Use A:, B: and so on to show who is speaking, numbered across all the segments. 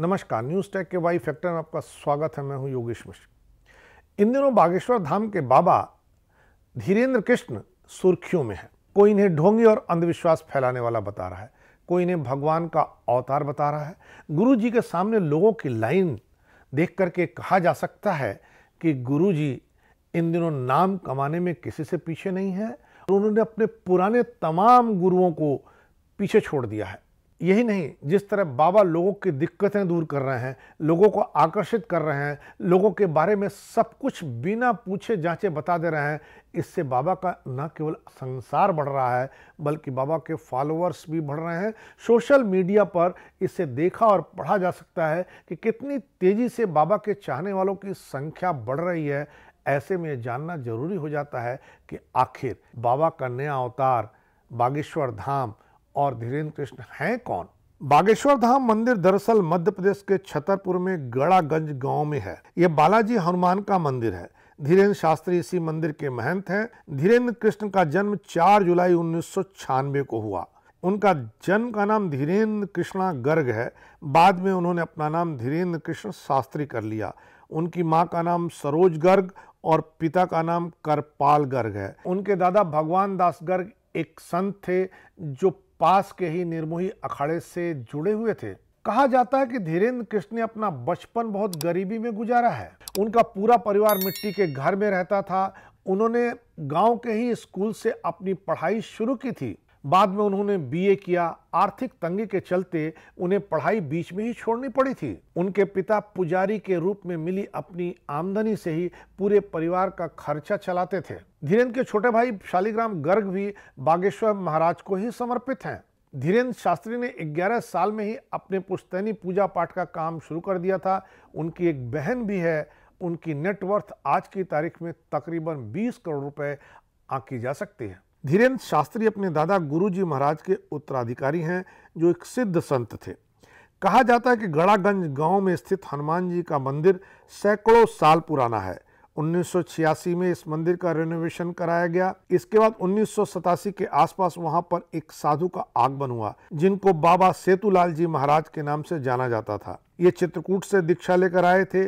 A: नमस्कार news tech के Y factor में आपका स्वागत है मैं हूं योगेश मिश्र इन दिनों बागेश्वर धाम के बाबा धीरेन्द्र कृष्ण सुर्खियों में है कोई इन्हें ढोंगी और अंधविश्वास फैलाने वाला बता रहा है कोई इन्हें भगवान का अवतार बता रहा है गुरु जी के सामने लोगों की लाइन देख करके कहा जा सकता है कि गुरु जी इन दिनों नाम कमाने में किसी से पीछे नहीं है उन्होंने अपने पुराने तमाम गुरुओं को पीछे छोड़ दिया है यही नहीं जिस तरह बाबा लोगों की दिक्कतें दूर कर रहे हैं लोगों को आकर्षित कर रहे हैं लोगों के बारे में सब कुछ बिना पूछे जांचे बता दे रहे हैं इससे बाबा का न केवल संसार बढ़ रहा है बल्कि बाबा के फॉलोअर्स भी बढ़ रहे हैं सोशल मीडिया पर इससे देखा और पढ़ा जा सकता है कि कितनी तेज़ी से बाबा के चाहने वालों की संख्या बढ़ रही है ऐसे में जानना जरूरी हो जाता है कि आखिर बाबा का नया अवतार बागेश्वर धाम और धीरेन्द्र कृष्ण हैं कौन बागेश्वर धाम मंदिर दरअसल मध्य प्रदेश के छतरपुर में गड़ागंज गांव में है यह बालाजी हनुमान का मंदिर है धीरेन्द्र शास्त्री इसी मंदिर के महंत हैं धीरेन्द्र कृष्ण का जन्म 4 जुलाई उन्नीस को हुआ उनका जन्म का नाम धीरेन्द्र कृष्णा गर्ग है बाद में उन्होंने अपना नाम धीरेन्द्र कृष्ण शास्त्री कर लिया उनकी माँ का नाम सरोज गर्ग और पिता का नाम करपाल गर्ग है उनके दादा भगवान दास गर्ग एक संत थे जो पास के ही निर्मोही अखाड़े से जुड़े हुए थे कहा जाता है कि धीरेन्द्र कृष्ण ने अपना बचपन बहुत गरीबी में गुजारा है उनका पूरा परिवार मिट्टी के घर में रहता था उन्होंने गांव के ही स्कूल से अपनी पढ़ाई शुरू की थी बाद में उन्होंने बीए किया आर्थिक तंगी के चलते उन्हें पढ़ाई बीच में ही छोड़नी पड़ी थी उनके पिता पुजारी के रूप में मिली अपनी आमदनी से ही पूरे परिवार का खर्चा चलाते थे धीरेन्द्र के छोटे भाई शालिग्राम गर्ग भी बागेश्वर महाराज को ही समर्पित हैं धीरेन्द्र शास्त्री ने 11 साल में ही अपने पुश्तैनी पूजा पाठ का काम शुरू कर दिया था उनकी एक बहन भी है उनकी नेटवर्थ आज की तारीख में तकरीबन 20 करोड़ रुपए आंकी जा सकती है धीरेन्द्र शास्त्री अपने दादा गुरुजी महाराज के उत्तराधिकारी हैं जो एक सिद्ध संत थे कहा जाता है कि गड़ागंज गांव में स्थित हनुमान जी का मंदिर सैकड़ों साल पुराना है 1986 में इस मंदिर का रेनोवेशन कराया गया इसके बाद उन्नीस के आसपास वहां पर एक साधु का आगमन हुआ जिनको बाबा सेतुलाल जी महाराज के नाम से जाना जाता था ये चित्रकूट से दीक्षा लेकर आए थे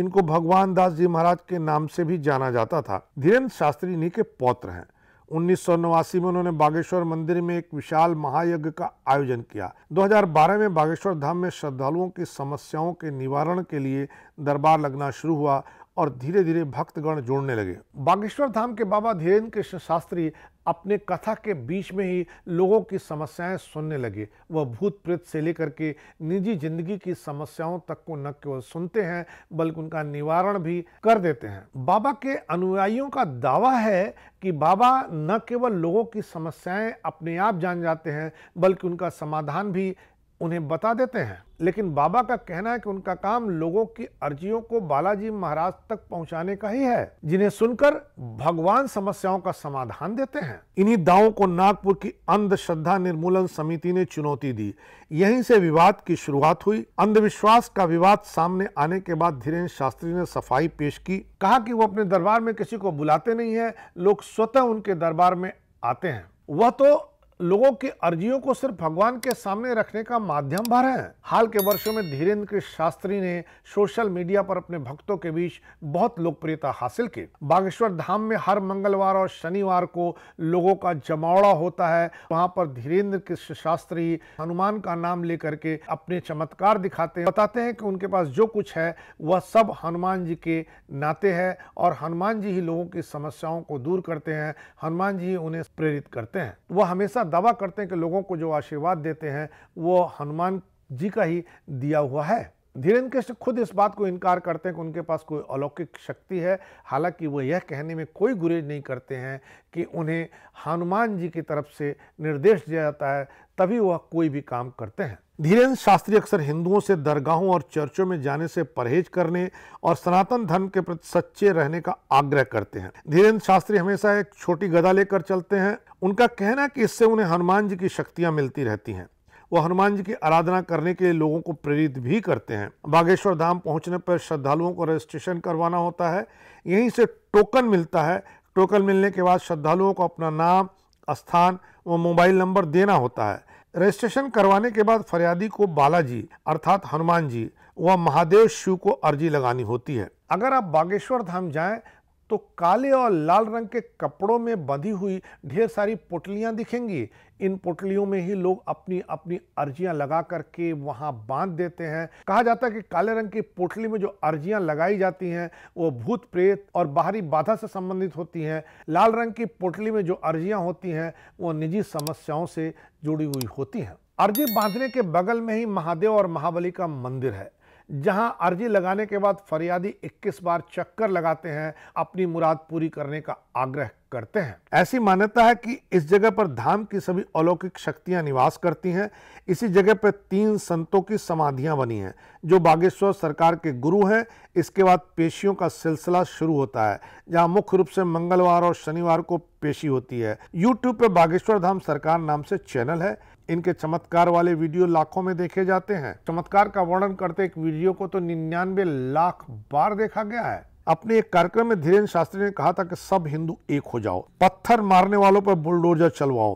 A: इनको भगवान दास जी महाराज के नाम से भी जाना जाता था धीरेन्द्र शास्त्री इन्हीं के पौत्र हैं उन्नीस में उन्होंने बागेश्वर मंदिर में एक विशाल महायज्ञ का आयोजन किया 2012 में बागेश्वर धाम में श्रद्धालुओं की समस्याओं के निवारण के लिए दरबार लगना शुरू हुआ और धीरे धीरे भक्तगण जोड़ने लगे बागेश्वर धाम के बाबा धीरेन्द्र कृष्ण शास्त्री अपने कथा के बीच में ही लोगों की समस्याएं सुनने लगे वह भूत प्रेत से लेकर के निजी जिंदगी की समस्याओं तक को न केवल सुनते हैं बल्कि उनका निवारण भी कर देते हैं बाबा के अनुयायियों का दावा है कि बाबा न केवल लोगों की समस्याएं अपने आप जान जाते हैं बल्कि उनका समाधान भी उन्हें बता देते हैं लेकिन बाबा का कहना है कि उनका काम लोगों की अर्जियों को बालाजी महाराज तक पहुंचाने का ही है जिन्हें सुनकर भगवान समस्याओं का समाधान देते हैं इन्हीं दावों को नागपुर की अंधश्रद्धा निर्मूलन समिति ने चुनौती दी यहीं से विवाद की शुरुआत हुई अंधविश्वास का विवाद सामने आने के बाद धीरेन्द्र शास्त्री ने सफाई पेश की कहा कि वो अपने दरबार में किसी को बुलाते नहीं है लोग स्वतः उनके दरबार में आते हैं वह तो लोगों की अर्जियों को सिर्फ भगवान के सामने रखने का माध्यम भर है हाल के वर्षों में धीरेन्द्र कृष्ण शास्त्री ने सोशल मीडिया पर अपने भक्तों के बीच बहुत लोकप्रियता हासिल की बागेश्वर धाम में हर मंगलवार और शनिवार को लोगों का जमावड़ा होता है वहां पर धीरेन्द्र कृष्ण शास्त्री हनुमान का नाम लेकर के अपने चमत्कार दिखाते हैं बताते हैं कि उनके पास जो कुछ है वह सब हनुमान जी के नाते है और हनुमान जी ही लोगों की समस्याओं को दूर करते हैं हनुमान जी उन्हें प्रेरित करते हैं वह हमेशा दावा करते हैं कि लोगों को जो आशीर्वाद देते हैं वो हनुमान जी का ही दिया हुआ है धीरेन्द्र कृष्ण खुद इस बात को इनकार करते हैं कि उनके पास कोई अलौकिक शक्ति है हालांकि वह यह कहने में कोई गुरेज नहीं करते हैं कि उन्हें हनुमान जी की तरफ से निर्देश दिया जाता है तभी वह कोई भी काम करते हैं धीरेन्द्र शास्त्री अक्सर हिंदुओं से दरगाहों और चर्चों में जाने से परहेज करने और सनातन धर्म के प्रति सच्चे रहने का आग्रह करते हैं धीरेन्द्र शास्त्री हमेशा एक छोटी गदा लेकर चलते हैं उनका कहना है कि इससे उन्हें हनुमान जी की शक्तियां मिलती रहती हैं वो हनुमान जी की आराधना करने के लिए लोगों को प्रेरित भी करते हैं बागेश्वर धाम पहुंचने पर श्रद्धालुओं को रजिस्ट्रेशन करवाना होता है यहीं से टोकन मिलता है टोकन मिलने के बाद श्रद्धालुओं को अपना नाम स्थान व मोबाइल नंबर देना होता है रजिस्ट्रेशन करवाने के बाद फरियादी को बालाजी अर्थात हनुमान जी व महादेव शिव को अर्जी लगानी होती है अगर आप बागेश्वर धाम जाएं तो काले और लाल रंग के कपड़ों में बंधी हुई ढेर सारी पोटलियां दिखेंगी इन पोटलियों में ही लोग अपनी अपनी अर्जियां लगा करके वहां बांध देते हैं कहा जाता है कि काले रंग की पोटली में जो अर्जियां लगाई जाती हैं वो भूत प्रेत और बाहरी बाधा से संबंधित होती हैं लाल रंग की पोटली में जो अर्जियां होती हैं वो निजी समस्याओं से जुड़ी हुई होती हैं अर्जी बांधने के बगल में ही महादेव और महाबली का मंदिर है जहां अर्जी लगाने के बाद फरियादी 21 बार चक्कर लगाते हैं अपनी मुराद पूरी करने का आग्रह करते हैं ऐसी मान्यता है कि इस जगह पर धाम की सभी अलौकिक शक्तियां निवास करती हैं इसी जगह पर तीन संतों की समाधियां बनी हैं जो बागेश्वर सरकार के गुरु हैं इसके बाद पेशियों का सिलसिला शुरू होता है जहां मुख्य रूप से मंगलवार और शनिवार को पेशी होती है यूट्यूब पर बागेश्वर धाम सरकार नाम से चैनल है इनके चमत्कार वाले वीडियो लाखों में देखे जाते हैं चमत्कार का वर्णन करते एक वीडियो को तो निन्यानवे लाख बार देखा गया है अपने एक कार्यक्रम में धीरेन्द्र शास्त्री ने कहा था कि सब हिंदू एक हो जाओ पत्थर मारने वालों पर बुलडोजर चलवाओ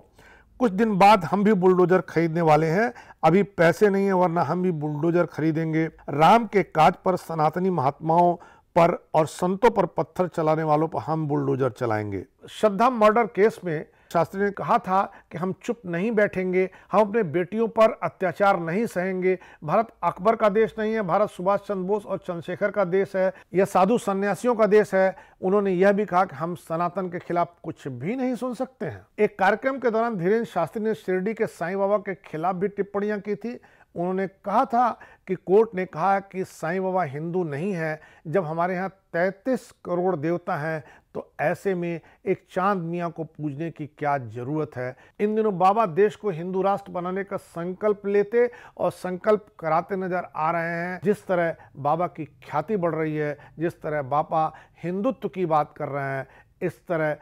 A: कुछ दिन बाद हम भी बुलडोजर खरीदने वाले हैं अभी पैसे नहीं है वरना हम भी बुलडोजर खरीदेंगे राम के काज पर सनातनी महात्माओं पर और संतों पर पत्थर चलाने वालों पर हम बुलडोजर चलाएंगे श्रद्धा मर्डर केस में शास्त्री ने कहा था कि हम चुप नहीं बैठेंगे हम अपने बेटियों पर अत्याचार नहीं सहेंगे भारत अकबर का देश नहीं है भारत सुभाष चंद्र बोस और चंद्रशेखर का देश है यह साधु सन्यासियों का देश है उन्होंने यह भी कहा कि हम सनातन के खिलाफ कुछ भी नहीं सुन सकते हैं एक कार्यक्रम के दौरान धीरेन्द्र शास्त्री ने शिरडी के साई बाबा के खिलाफ भी टिप्पणियां की थी उन्होंने कहा था कि कोर्ट ने कहा कि साईं बाबा हिंदू नहीं है जब हमारे यहाँ 33 करोड़ देवता हैं तो ऐसे में एक चांद मियाँ को पूजने की क्या ज़रूरत है इन दिनों बाबा देश को हिंदू राष्ट्र बनाने का संकल्प लेते और संकल्प कराते नज़र आ रहे हैं जिस तरह बाबा की ख्याति बढ़ रही है जिस तरह बाबा हिंदुत्व की बात कर रहे हैं इस तरह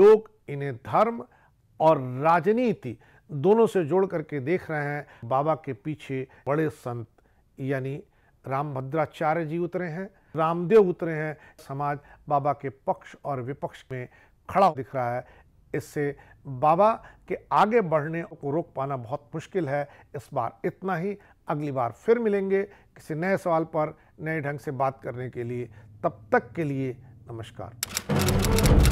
A: लोग इन्हें धर्म और राजनीति दोनों से जोड़ करके देख रहे हैं बाबा के पीछे बड़े संत यानी राम भद्राचार्य जी उतरे हैं रामदेव उतरे हैं समाज बाबा के पक्ष और विपक्ष में खड़ा दिख रहा है इससे बाबा के आगे बढ़ने को रोक पाना बहुत मुश्किल है इस बार इतना ही अगली बार फिर मिलेंगे किसी नए सवाल पर नए ढंग से बात करने के लिए तब तक के लिए नमस्कार